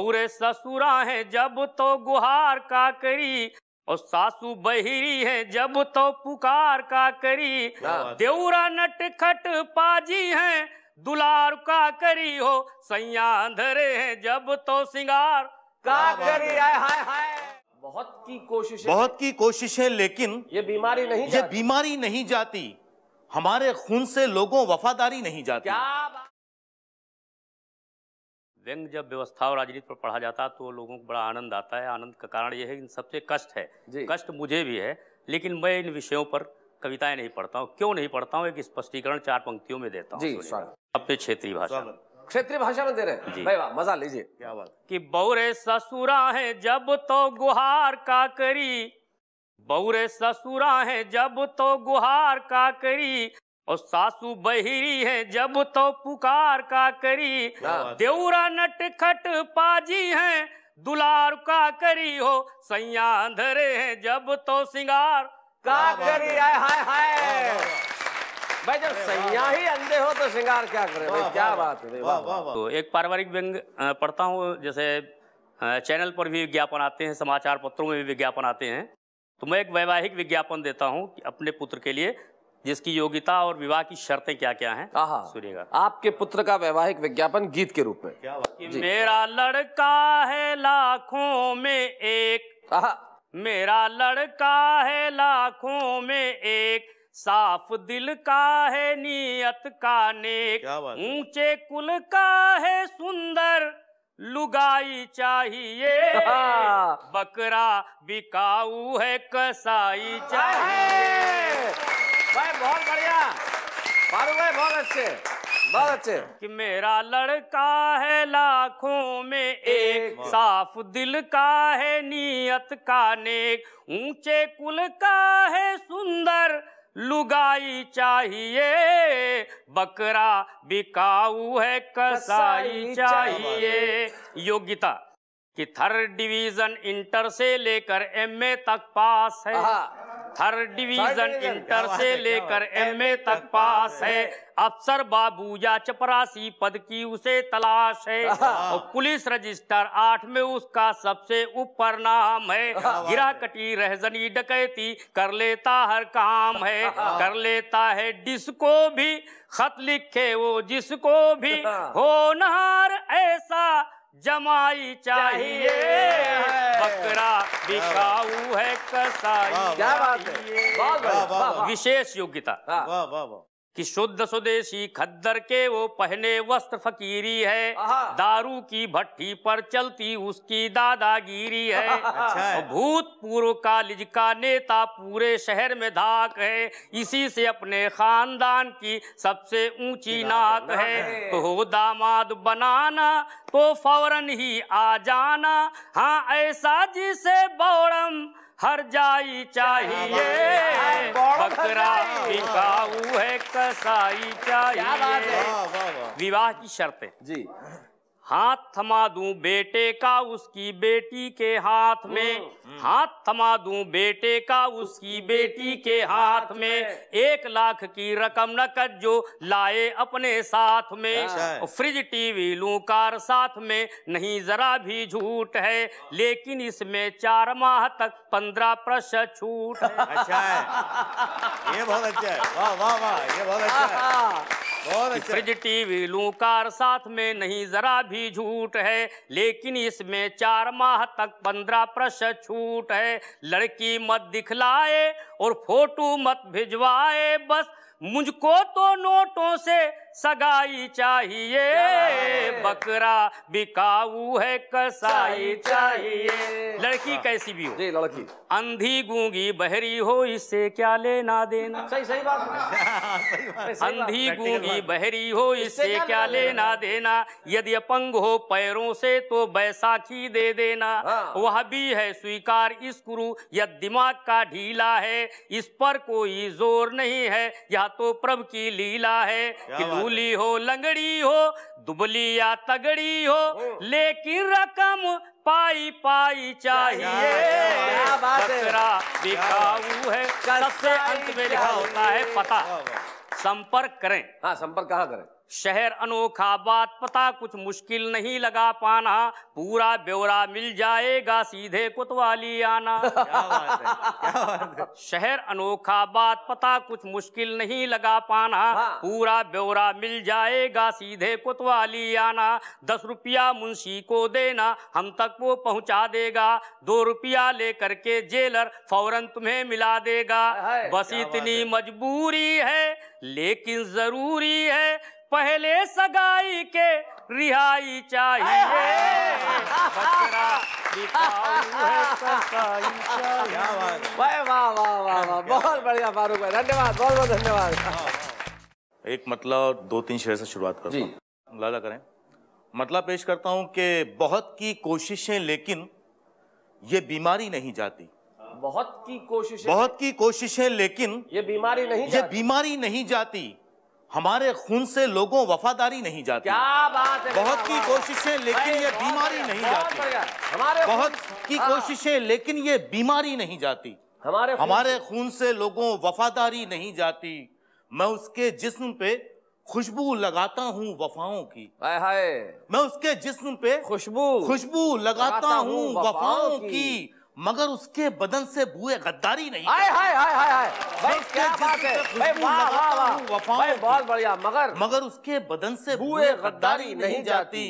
बउरे ससुरा है जब तो गुहार का करी और सासू बहिरी है जब तो पुकार का करी देवरा खट पाजी है दुलार का करी हो सैया धरे है जब तो सिंगार का करी हाय हाय हाय बहुत की कोशिश बहुत की कोशिश है लेकिन ये बीमारी नहीं ये बीमारी नहीं जाती हमारे खून से लोगों वफादारी नहीं जाती क्या व्यंग जब व्यवस्था और राजनीति पर पढ़ा जाता है तो लोगों को बड़ा आनंद आता है आनंद का कारण यह है इन सबसे कष्ट है कष्ट मुझे भी है लेकिन मैं इन विषयों पर कविताएं नहीं पढ़ता हूँ क्यों नहीं पढ़ता हूँ एक स्पष्टीकरण चार पंक्तियों में देता हूँ अपने क्षेत्रीय भाषा क्षेत्रीय भाषा में दे रहे हैं भाई वाह मजा लीजिए क्या बात कि बौरे ससुरा है जब तो गुहार का करी बौरे ससुरा है जब तो गुहार का करी और सासू बहिरी है जब तो पुकार का करी देवरा नट खट पाजी है दुलार का करी हो सैया धरे है जब तो सिंगार का करी हाय हाय हाय भाई जब सैया ही अंधे हो तो सिंगार क्या करे भाई क्या बात है तो एक पारिवारिक व्यंग पढ़ता हूँ जैसे चैनल पर भी विज्ञापन आते हैं समाचार पत्रों में भी विज्ञापन आते हैं तो मैं एक वैवाहिक विज्ञापन देता हूँ अपने पुत्र के लिए जिसकी योग्यता और विवाह की शर्तें क्या क्या हैं सुनिएगा आपके पुत्र का वैवाहिक विज्ञापन गीत के रूप में क्या मेरा लड़का है लाखों में एक मेरा लड़का है लाखों में एक साफ दिल का है नियत का नेक ऊंचे कुल का है सुंदर लुगाई चाहिए बकरा बिकाऊ है कसाई चाहिए भाई बहुत बढ़िया पारू भाई बहुत अच्छे बहुत अच्छे कि मेरा लड़का है लाखों में एक साफ दिल का है नीयत का नेक ऊंचे कुल का है सुंदर लुगाई चाहिए बकरा बिकाऊ है कसाई चाहिए योग्यता कि थर्ड डिवीजन इंटर से लेकर एमए तक पास है हर डिवीजन इंटर से लेकर एमए तक पास है अफसर बाबू या चपरासी पद की उसे तलाश है हाँ। और पुलिस रजिस्टर आठ में उसका सबसे ऊपर नाम है गिरा कटी रहजनी डकैती कर लेता हर काम है हाँ। कर लेता है डिस्को भी खत लिखे वो जिसको भी हाँ। हो नार ऐसा जमाई चाहिए बकरा बिकाऊ है कसाई क्या बात है विशेष योग्यता कि शुद्ध स्वदेशी खद्दर के वो पहने वस्त्र फकीरी है दारू की भट्टी पर चलती उसकी दादागिरी है अच्छा भूतपूर्व लिज का नेता पूरे शहर में धाक है इसी से अपने खानदान की सबसे ऊंची नाक है तो हो दामाद बनाना तो फौरन ही आ जाना हाँ ऐसा जिसे बौरम हर जाई चाहिए बकरा बिकाऊ है कसाई चाहिए विवाह की शर्तें जी हाथ थमा दूं बेटे का उसकी बेटी के हाथ में हम्म, हम्म। हाथ थमा दूं बेटे का उसकी बेटी के हाथ में एक लाख की रकम नकद जो लाए अपने साथ में फ्रिज टीवी लू कार साथ में नहीं जरा भी झूठ है लेकिन इसमें चार माह तक पंद्रह प्रतिशत छूट अच्छा है ये बहुत अच्छा है वाह वाह वाह ये बहुत अच्छा है हाँ, हाँ। फ्रिज टीवी लू कार साथ में नहीं जरा भी झूठ है लेकिन इसमें चार माह तक पंद्रह प्रतिशत छूट है लड़की मत दिखलाए और फोटो मत भिजवाए बस मुझको तो नोटों से सगाई चाहिए बकरा बिकाऊ है कसाई चाहिए लड़की हाँ। कैसी भी हो जी लड़की अंधी गूंगी बहरी हो इससे क्या लेना देना सही सही बात अंधी गूंगी बहरी हो इससे क्या लेना देना यदि अपंग हो पैरों से तो बैसाखी दे देना हाँ। वह भी है स्वीकार इस गुरु यद दिमाग का ढीला है इस पर कोई जोर नहीं है यह तो प्रभु की लीला है कि भूली हो लंगड़ी हो दुबली या तगड़ी हो लेकिन रकम पाई पाई चाहिए बकरा है सबसे अंत में लिखा होता है पता संपर्क करें हाँ संपर्क कहाँ करें शहर अनोखा बात पता कुछ मुश्किल नहीं लगा पाना पूरा ब्यौरा मिल जाएगा सीधे कुतवाली आना क्या बात है क्या बात है शहर अनोखा बात पता कुछ मुश्किल नहीं लगा पाना हाँ। पूरा ब्यौरा मिल जाएगा सीधे कुतवाली आना दस रुपया मुंशी को देना हम तक वो पहुंचा देगा दो रुपया लेकर के जेलर फौरन तुम्हें मिला देगा बस इतनी मजबूरी है लेकिन जरूरी है पहले सगाई के रिहाई चाहिए तो बहुत बढ़िया फारूक भाई धन्यवाद बहुत बहुत धन्यवाद हाँ, हाँ। एक मतलब दो तीन शेर से शुरुआत करता हूँ लाला करें मतलब पेश करता हूँ कि बहुत की कोशिशें लेकिन ये बीमारी नहीं जाती बहुत की कोशिशें बहुत की कोशिशें लेकिन ये बीमारी नहीं ये बीमारी नहीं जाती हमारे खून से लोगों वफादारी नहीं जाती क्या बात है बहुत की हाँ। कोशिशें लेकिन ये बीमारी नहीं जाती हमारे बहुत की कोशिशें लेकिन ये बीमारी नहीं जाती हमारे हमारे खून से लोगों वफादारी नहीं जाती मैं उसके जिस्म पे खुशबू लगाता हूँ वफाओं की हाय हाय मैं उसके जिस्म पे खुशबू खुशबू लगाता हूँ वफाओं की मगर उसके बदन से बुए गद्दारी नहीं आए हाय हाय हाय हाय भाई क्या बात है भाई वाह वाह वाह भाई बहुत बढ़िया मगर मगर उसके बदन से बुए गद्दारी नहीं जाती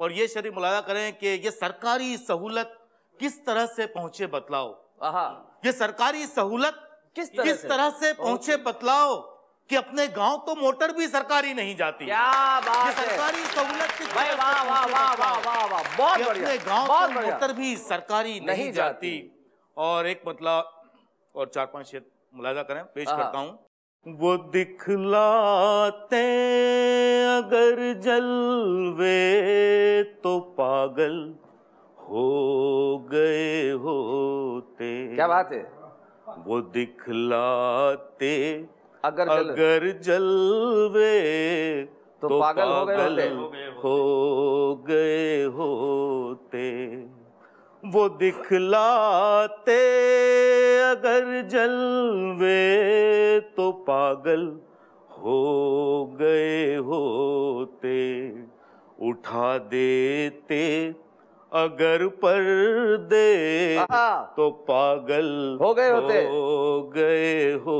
और ये शरीफ मुलादा करें कि ये सरकारी सहूलत किस तरह से पहुंचे बतलाओ ये सरकारी सहूलत किस तरह से पहुंचे बतलाओ कि अपने गांव को मोटर भी सरकारी नहीं जाती क्या बात है सरकारी सहूलत की वाह वाह वाह वाह वाह वाह वाह बहुत बढ़िया अपने गांव तो मोटर भी सरकारी नहीं जाती और एक मतलब और चार पांच शेर मुलाजा करें पेश हाँ, हाँ। करता हूं वो दिखलाते अगर जलवे तो पागल हो गए होते क्या बात है वो दिखलाते अगर जल... अगर जलवे तो, तो पागल, हो गए होते हो गए होते वो दिखलाते अगर जलवे तो पागल हो गए होते उठा देते अगर पर दे तो पागल हो गए होते हो गए हो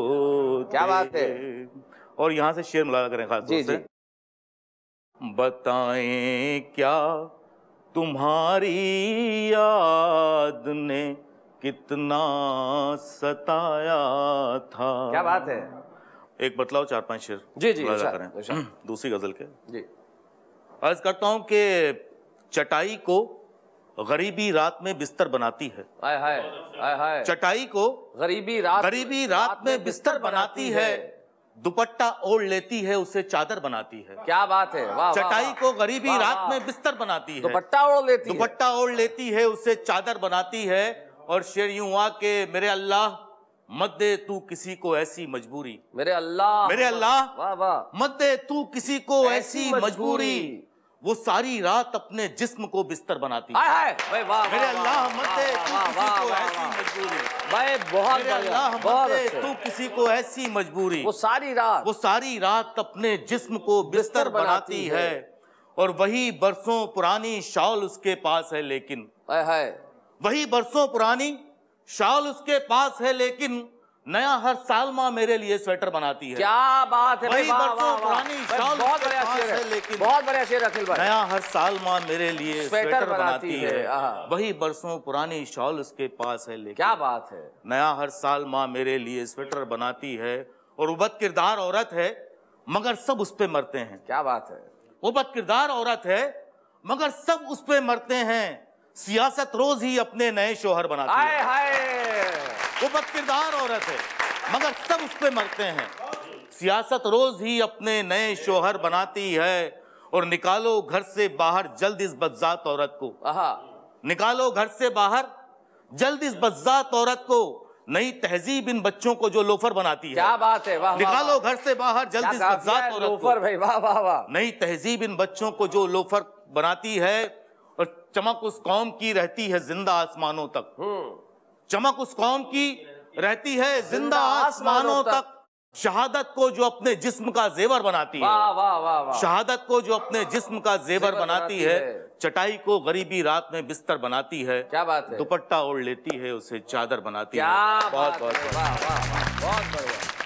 क्या बात है और यहां से शेर मिला करें खास जी, जी। बताएं क्या तुम्हारी याद ने कितना सताया था क्या बात है एक बतलाओ चार पांच शेर जी जी करें दूसरी गजल के जी अर्ज करता हूं कि चटाई को गरीबी रात में बिस्तर बनाती है आए हाय आए हाय चटाई को गरीबी रात गरीबी रात, रात में बिस्तर बनाती है, है। दुपट्टा ओढ़ लेती है उसे चादर बनाती है क्या बात है वाह चटाई को गरीबी रात में बिस्तर बनाती है दुपट्टा ओढ़ लेती दुपट्टा ओढ़ लेती है उसे चादर बनाती है और शेर यूं हुआ के मेरे अल्लाह मत दे तू किसी को ऐसी मजबूरी मेरे अल्लाह मेरे अल्लाह वाह वाह मत दे तू किसी को ऐसी मजबूरी वो सारी रात अपने जिस्म को बिस्तर बनाती है भाई वाह मेरे अल्लाह मते तू किसी को ऐसी मजबूरी भाई बहुत मेरे अल्लाह मते तू किसी को ऐसी मजबूरी वो सारी रात वो सारी रात अपने जिस्म को बिस्तर बनाती है और वही बरसों पुरानी शॉल उसके पास है लेकिन वही बरसों पुरानी शॉल उसके पास है लेकिन नया हर साल माँ मेरे लिए स्वेटर बनाती है क्या बात है वही बरसों पुरानी शाल बहुत बढ़िया शेर है लेकिन बहुत बढ़िया शेर अखिल भाई नया हर साल माँ मेरे लिए स्वेटर बनाती है वही बरसों पुरानी शॉल उसके पास है लेकिन क्या बात है नया हर साल माँ मेरे लिए स्वेटर बनाती है और उबत किरदार औरत है मगर सब उस पर मरते हैं क्या बात है उबत किरदार औरत है मगर सब उस पर मरते हैं सियासत रोज ही अपने नए शोहर बनाती है वो बदकिरदार औरत है मगर सब उस पर मरते हैं सियासत रोज ही अपने नए शोहर बनाती है और निकालो घर से बाहर जल्द इस बदजात औरत को निकालो घर से बाहर जल्द इस बदजात औरत को नई तहजीब इन बच्चों को जो लोफर बनाती है क्या बात है वाह निकालो घर से बाहर जल्द इस बदजात औरत लोफर भाई वाह वाह वाह नई तहजीब इन बच्चों को जो लोफर बनाती है और चमक उस कौम की रहती है जिंदा आसमानों तक हम्म। चमक उस कौम की रहती है जिंदा आसमानों तक शहादत को जो अपने जिस्म का जेवर बनाती है शहादत को जो अपने जिस्म का जेवर बनाती है चटाई को गरीबी रात में बिस्तर बनाती है क्या बात है दुपट्टा ओढ़ लेती है उसे चादर बनाती है बहुत बहुत बहुत